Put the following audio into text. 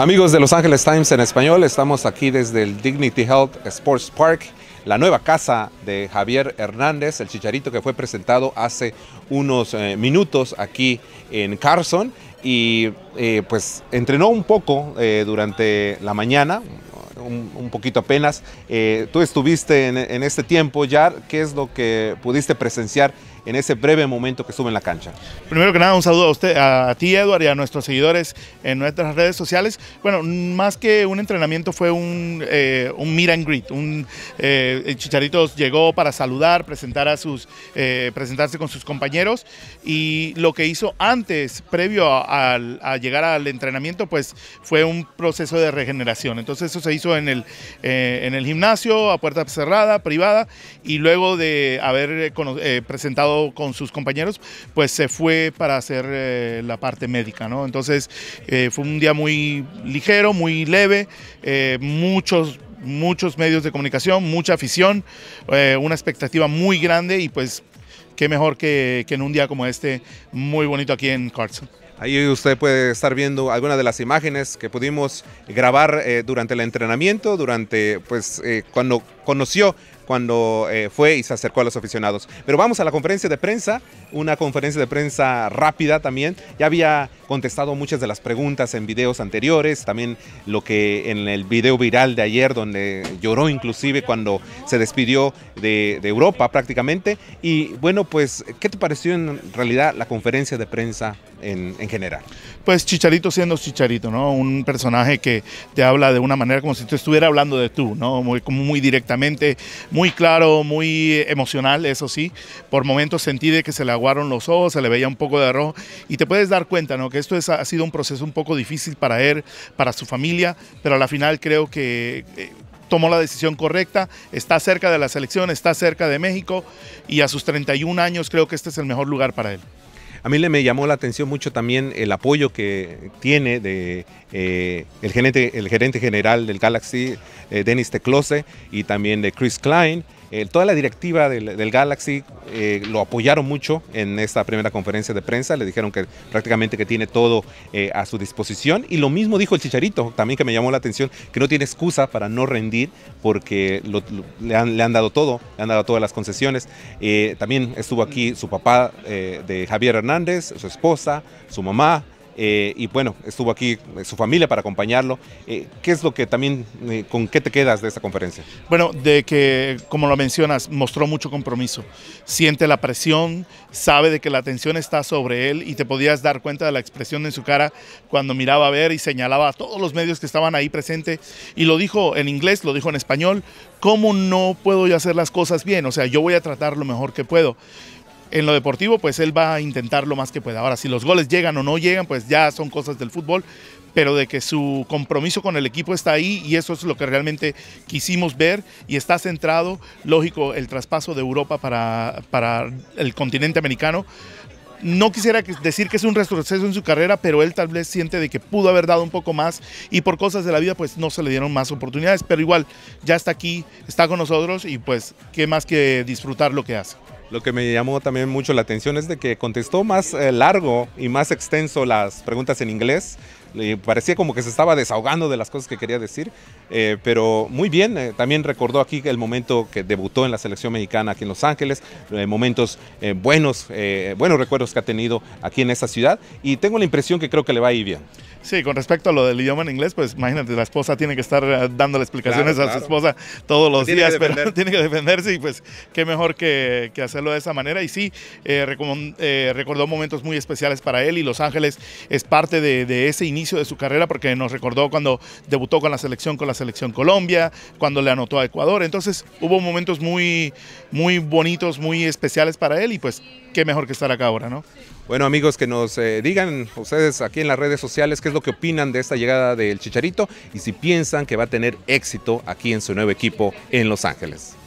Amigos de Los Ángeles Times en español, estamos aquí desde el Dignity Health Sports Park, la nueva casa de Javier Hernández, el chicharito que fue presentado hace unos eh, minutos aquí en Carson y eh, pues entrenó un poco eh, durante la mañana, un, poquito apenas. tú estuviste en, en este tiempo ya, ¿qué es lo que pudiste presenciar en ese breve momento que estuvo en la cancha. Primero que nada, un saludo a usted, a, ti, Edward, y a nuestros seguidores en nuestras redes sociales. Bueno, más que un entrenamiento fue un, eh, un meet and greet. Un, eh, el Chicharito llegó para saludar, presentar a sus, eh, presentarse con sus compañeros y lo que hizo antes, previo a, llegar al entrenamiento, pues fue un proceso de regeneración. Entonces eso se hizo en el, eh, en el gimnasio, a puerta cerrada, privada, y luego de haber presentado con sus compañeros, pues se fue para hacer eh, la parte médica, ¿no? Entonces eh, fue un día muy ligero, muy leve, eh, muchos muchos medios de comunicación, mucha afición, una expectativa muy grande y pues qué mejor que, en un día como este muy bonito aquí en Carson. Ahí usted puede estar viendo algunas de las imágenes que pudimos grabar durante el entrenamiento, durante pues cuando conoció cuando eh, fue y se acercó a los aficionados. Pero vamos a la conferencia de prensa, una conferencia de prensa rápida también. Ya había contestado muchas de las preguntas en videos anteriores, también lo que en el video viral de ayer, donde lloró inclusive cuando se despidió de, Europa prácticamente. Y bueno, pues, ¿qué te pareció en realidad la conferencia de prensa en, general. Pues Chicharito siendo Chicharito, ¿no? Un personaje que te habla de una manera como si tú estuviera hablando de tú, ¿no? Muy, como muy directamente, muy claro, muy emocional, eso sí. Por momentos sentí de que se le aguaron los ojos, se le veía un poco de rojo y te puedes dar cuenta, ¿no? Que esto ha sido un proceso un poco difícil para él, para su familia, pero a la final creo que... Eh, tomó la decisión correcta, está cerca de la selección, está cerca de México y a sus 31 años creo que este es el mejor lugar para él. A mí le me llamó la atención mucho también el apoyo que tiene de, eh, el, gerente, el gerente general del Galaxy, Denis eh, Dennis Teclose, y también de Chris Klein, eh, toda la directiva del, Galaxy eh, lo apoyaron mucho en esta primera conferencia de prensa, le dijeron que prácticamente que tiene todo eh, a su disposición y lo mismo dijo el Chicharito, también que me llamó la atención, que no tiene excusa para no rendir porque le, han, le, han, dado todo, le han dado todas las concesiones. también estuvo aquí su papá de Javier Hernández, su esposa, su mamá, eh, y bueno, estuvo aquí eh, su familia para acompañarlo. Eh, ¿Qué es lo que también, con qué te quedas de esta conferencia? Bueno, de que, como lo mencionas, mostró mucho compromiso. Siente la presión, sabe de que la atención está sobre él y te podías dar cuenta de la expresión en su cara cuando miraba a ver y señalaba a todos los medios que estaban ahí presentes y lo dijo en inglés, lo dijo en español, ¿cómo no puedo yo hacer las cosas bien? O sea, yo voy a tratar lo mejor que puedo en lo deportivo, pues él va a intentar lo más que pueda. Ahora, si los goles llegan o no llegan, pues ya son cosas del fútbol, pero de que su compromiso con el equipo está ahí y eso es lo que realmente quisimos ver y está centrado, lógico, el traspaso de Europa para, para el continente americano. No quisiera decir que es un retroceso en su carrera, pero él tal vez siente de que pudo haber dado un poco más y por cosas de la vida pues no se le dieron más oportunidades, pero igual ya está aquí, está con nosotros y pues qué más que disfrutar lo que hace. Lo que me llamó también mucho la atención es de que contestó más eh, largo y más extenso las preguntas en inglés le parecía como que se estaba desahogando de las cosas que quería decir, eh, pero muy bien, eh, también recordó aquí el momento que debutó en la selección mexicana aquí en Los Ángeles, eh, momentos buenos, buenos recuerdos que ha tenido aquí en esta ciudad y tengo la impresión que creo que le va a ir bien. Sí, con respecto a lo del idioma en inglés, pues imagínate, la esposa tiene que estar dándole explicaciones a su esposa todos los días, pero tiene que defenderse y pues qué mejor que, hacerlo de esa manera. Y sí, recordó momentos muy especiales para él y Los Ángeles es parte de, de ese inicio inicio de su carrera porque nos recordó cuando debutó con la selección, con la selección Colombia, cuando le anotó a Ecuador. Entonces hubo momentos muy, muy bonitos, muy especiales para él y pues qué mejor que estar acá ahora, ¿no? Bueno amigos, que nos eh, digan ustedes aquí en las redes sociales qué es lo que opinan de esta llegada del Chicharito y si piensan que va a tener éxito aquí en su nuevo equipo en Los Ángeles.